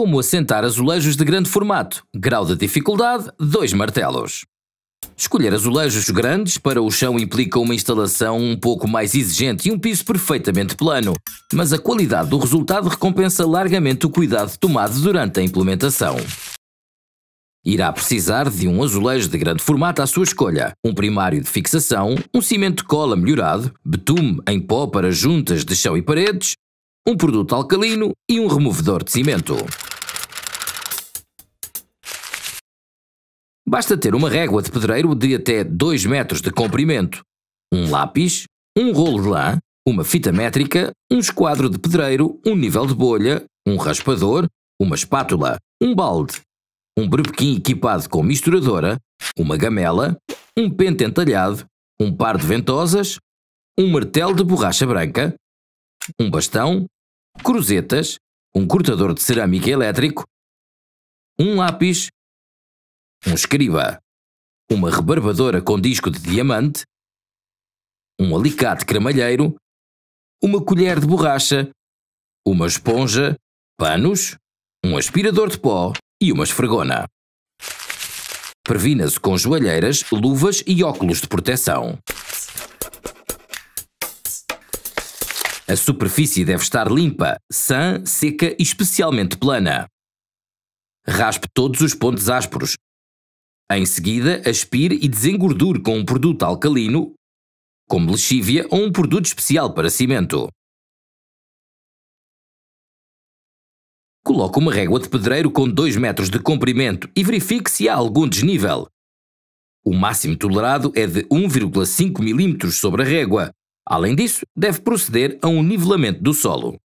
como assentar azulejos de grande formato, grau de dificuldade, dois martelos. Escolher azulejos grandes para o chão implica uma instalação um pouco mais exigente e um piso perfeitamente plano, mas a qualidade do resultado recompensa largamente o cuidado tomado durante a implementação. Irá precisar de um azulejo de grande formato à sua escolha, um primário de fixação, um cimento de cola melhorado, betume em pó para juntas de chão e paredes, um produto alcalino e um removedor de cimento. Basta ter uma régua de pedreiro de até 2 metros de comprimento, um lápis, um rolo de lã, uma fita métrica, um esquadro de pedreiro, um nível de bolha, um raspador, uma espátula, um balde, um brebequim equipado com misturadora, uma gamela, um pente entalhado, um par de ventosas, um martelo de borracha branca, um bastão, cruzetas, um cortador de cerâmica elétrico, um lápis, um escriba, uma rebarbadora com disco de diamante, um alicate cremalheiro, uma colher de borracha, uma esponja, panos, um aspirador de pó e uma esfregona. Previna-se com joalheiras, luvas e óculos de proteção. A superfície deve estar limpa, sã, seca e especialmente plana. Raspe todos os pontos ásperos, em seguida, aspire e desengordure com um produto alcalino, como lexívia ou um produto especial para cimento. Coloque uma régua de pedreiro com 2 metros de comprimento e verifique se há algum desnível. O máximo tolerado é de 1,5 mm sobre a régua. Além disso, deve proceder a um nivelamento do solo.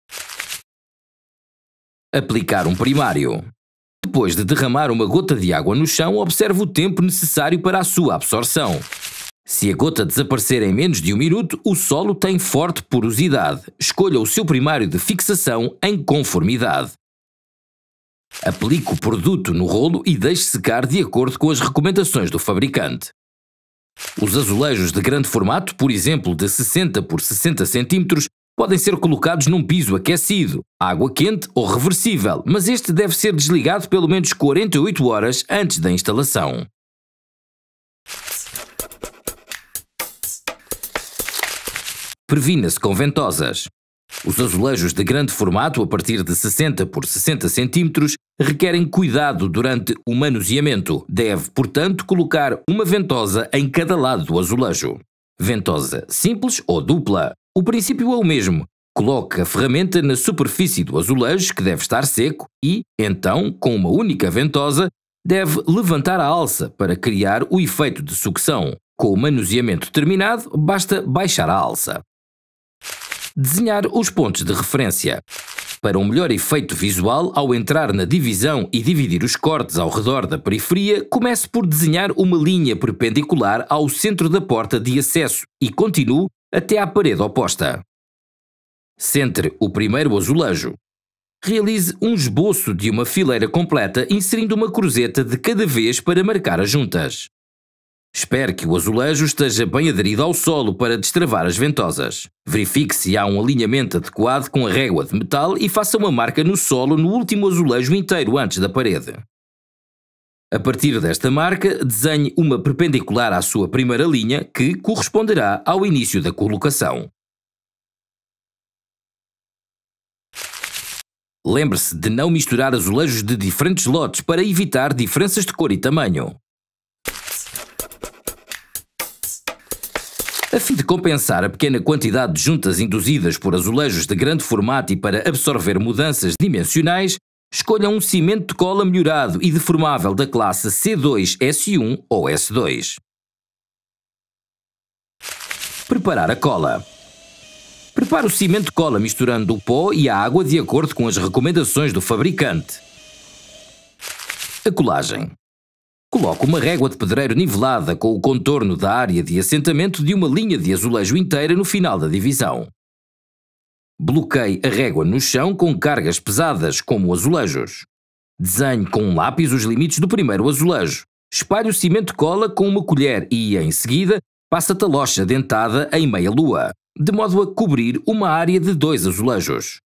Aplicar um primário. Depois de derramar uma gota de água no chão, observe o tempo necessário para a sua absorção. Se a gota desaparecer em menos de um minuto, o solo tem forte porosidade. Escolha o seu primário de fixação em conformidade. Aplique o produto no rolo e deixe secar de acordo com as recomendações do fabricante. Os azulejos de grande formato, por exemplo de 60 por 60 cm, podem ser colocados num piso aquecido, água quente ou reversível, mas este deve ser desligado pelo menos 48 horas antes da instalação. Previna-se com ventosas. Os azulejos de grande formato a partir de 60 por 60 cm requerem cuidado durante o manuseamento. Deve, portanto, colocar uma ventosa em cada lado do azulejo. Ventosa simples ou dupla, o princípio é o mesmo. Coloque a ferramenta na superfície do azulejo, que deve estar seco, e, então, com uma única ventosa, deve levantar a alça para criar o efeito de sucção. Com o manuseamento terminado, basta baixar a alça. Desenhar os pontos de referência. Para um melhor efeito visual, ao entrar na divisão e dividir os cortes ao redor da periferia, comece por desenhar uma linha perpendicular ao centro da porta de acesso e continue até à parede oposta. Centre o primeiro azulejo. Realize um esboço de uma fileira completa inserindo uma cruzeta de cada vez para marcar as juntas. Espere que o azulejo esteja bem aderido ao solo para destravar as ventosas. Verifique se há um alinhamento adequado com a régua de metal e faça uma marca no solo no último azulejo inteiro antes da parede. A partir desta marca, desenhe uma perpendicular à sua primeira linha que corresponderá ao início da colocação. Lembre-se de não misturar azulejos de diferentes lotes para evitar diferenças de cor e tamanho. A fim de compensar a pequena quantidade de juntas induzidas por azulejos de grande formato e para absorver mudanças dimensionais, Escolha um cimento de cola melhorado e deformável da classe C2S1 ou S2. Preparar a cola. Prepare o cimento de cola misturando o pó e a água de acordo com as recomendações do fabricante. A colagem. Coloque uma régua de pedreiro nivelada com o contorno da área de assentamento de uma linha de azulejo inteira no final da divisão. Bloqueie a régua no chão com cargas pesadas, como azulejos. Desenhe com um lápis os limites do primeiro azulejo. Espalhe o cimento cola com uma colher e, em seguida, passa a talocha dentada em meia-lua, de modo a cobrir uma área de dois azulejos.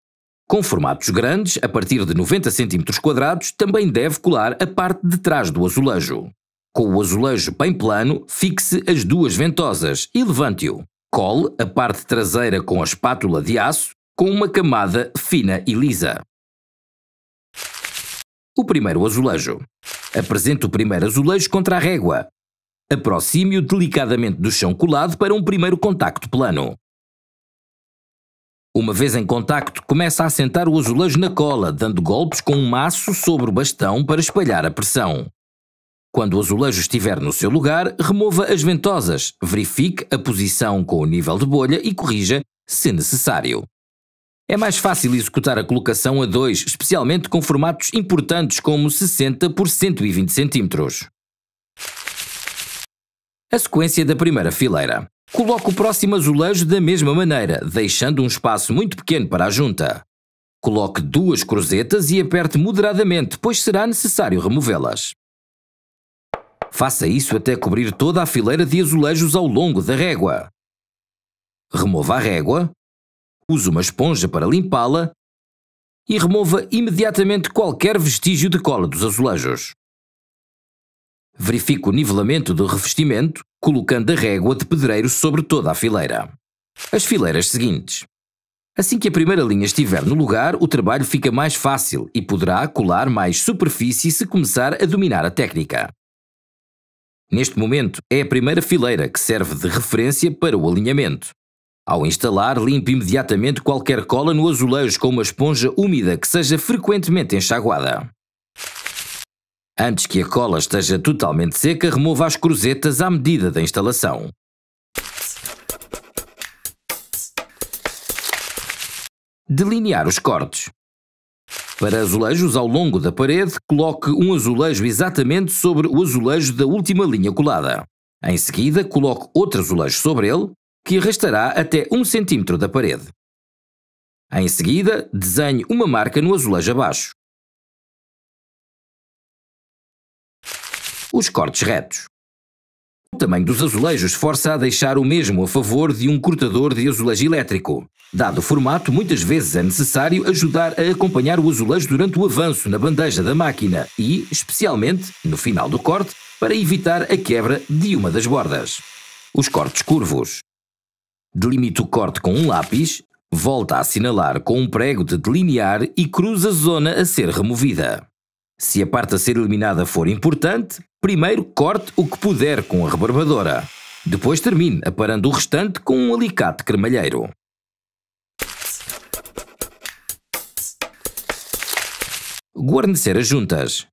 Com formatos grandes, a partir de 90 cm quadrados, também deve colar a parte de trás do azulejo. Com o azulejo bem plano, fixe as duas ventosas e levante-o. Cole a parte traseira com a espátula de aço com uma camada fina e lisa. O primeiro azulejo. Apresente o primeiro azulejo contra a régua. Aproxime-o delicadamente do chão colado para um primeiro contacto plano. Uma vez em contacto, começa a assentar o azulejo na cola, dando golpes com um maço sobre o bastão para espalhar a pressão. Quando o azulejo estiver no seu lugar, remova as ventosas, verifique a posição com o nível de bolha e corrija, se necessário. É mais fácil executar a colocação a 2, especialmente com formatos importantes como 60 por 120 cm. A sequência da primeira fileira. Coloque o próximo azulejo da mesma maneira, deixando um espaço muito pequeno para a junta. Coloque duas cruzetas e aperte moderadamente, pois será necessário removê-las. Faça isso até cobrir toda a fileira de azulejos ao longo da régua. Remova a régua, use uma esponja para limpá-la e remova imediatamente qualquer vestígio de cola dos azulejos. Verifique o nivelamento do revestimento, colocando a régua de pedreiro sobre toda a fileira. As fileiras seguintes. Assim que a primeira linha estiver no lugar, o trabalho fica mais fácil e poderá colar mais superfície se começar a dominar a técnica. Neste momento, é a primeira fileira que serve de referência para o alinhamento. Ao instalar, limpe imediatamente qualquer cola no azulejo com uma esponja úmida que seja frequentemente enxaguada. Antes que a cola esteja totalmente seca, remova as cruzetas à medida da instalação. Delinear os cortes. Para azulejos ao longo da parede, coloque um azulejo exatamente sobre o azulejo da última linha colada. Em seguida, coloque outro azulejo sobre ele que arrastará até 1 cm da parede. Em seguida, desenhe uma marca no azulejo abaixo. Os cortes retos. O tamanho dos azulejos força a deixar o mesmo a favor de um cortador de azulejo elétrico. Dado o formato, muitas vezes é necessário ajudar a acompanhar o azulejo durante o avanço na bandeja da máquina e, especialmente, no final do corte, para evitar a quebra de uma das bordas. Os cortes curvos. Delimita o corte com um lápis, volta a assinalar com um prego de delinear e cruza a zona a ser removida. Se a parte a ser eliminada for importante, primeiro corte o que puder com a rebarbadora. Depois termine aparando o restante com um alicate cremalheiro. Guarnecer as juntas.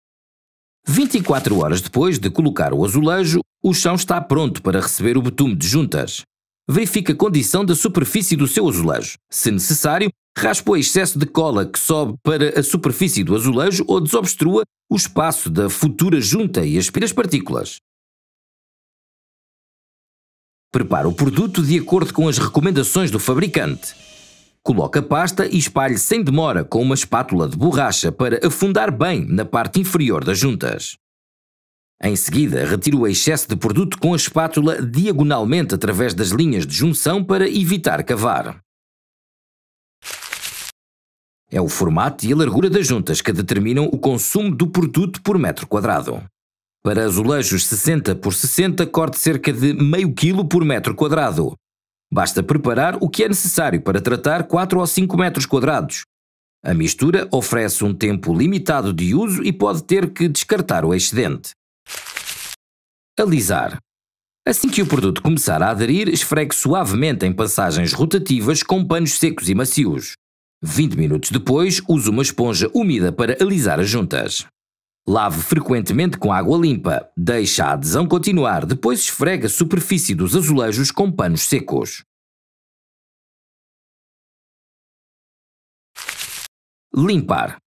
24 horas depois de colocar o azulejo, o chão está pronto para receber o betume de juntas verifique a condição da superfície do seu azulejo. Se necessário, raspe o excesso de cola que sobe para a superfície do azulejo ou desobstrua o espaço da futura junta e aspire as partículas. Prepare o produto de acordo com as recomendações do fabricante. Coloque a pasta e espalhe sem demora com uma espátula de borracha para afundar bem na parte inferior das juntas. Em seguida, retire o excesso de produto com a espátula diagonalmente através das linhas de junção para evitar cavar. É o formato e a largura das juntas que determinam o consumo do produto por metro quadrado. Para azulejos 60 por 60, corte cerca de meio quilo por metro quadrado. Basta preparar o que é necessário para tratar 4 ou 5 metros quadrados. A mistura oferece um tempo limitado de uso e pode ter que descartar o excedente. Alisar. Assim que o produto começar a aderir, esfregue suavemente em passagens rotativas com panos secos e macios. 20 minutos depois, use uma esponja úmida para alisar as juntas. Lave frequentemente com água limpa, deixe a adesão continuar, depois esfregue a superfície dos azulejos com panos secos. Limpar.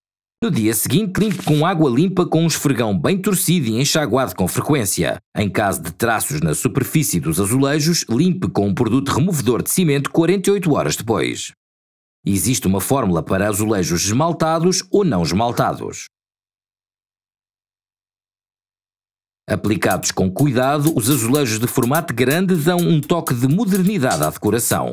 No dia seguinte, limpe com água limpa com um esfregão bem torcido e enxaguado com frequência. Em caso de traços na superfície dos azulejos, limpe com um produto removedor de cimento 48 horas depois. Existe uma fórmula para azulejos esmaltados ou não esmaltados. Aplicados com cuidado, os azulejos de formato grande dão um toque de modernidade à decoração.